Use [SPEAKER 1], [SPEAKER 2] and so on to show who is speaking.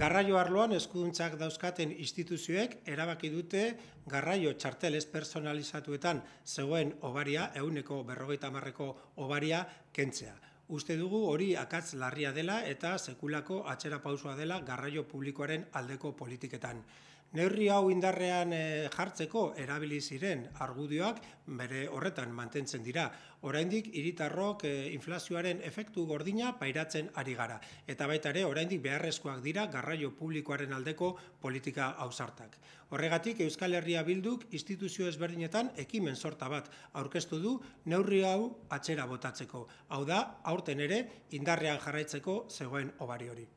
[SPEAKER 1] Garraio arloan eskuduntzak dauzkaten instituzioek erabaki dute garraio txartel personalizatuetan zegoen obaria, euneko berrogeita marreko obaria kentzea. Uste dugu hori akatz larria dela eta sekulako atxera pausua dela garraio publikoaren aldeko politiketan. Neurri hau indarrean eh, jartzeko erabili ziren argudioak bere horretan mantentzen dira. Oraindik hiritarrok eh, inflazioaren efektu gordina pairatzen ari gara eta baita ere oraindik beharrezkoak dira garraio publikoaren aldeko politika ausartak. Horregatik Euskal Herria Bilduk instituzio ezberdinetan ekimen sorta bat aurkeztu du neurri hau atzera botatzeko. Hau da, aurten ere indarrean jarraitzeko zegoen obari hori.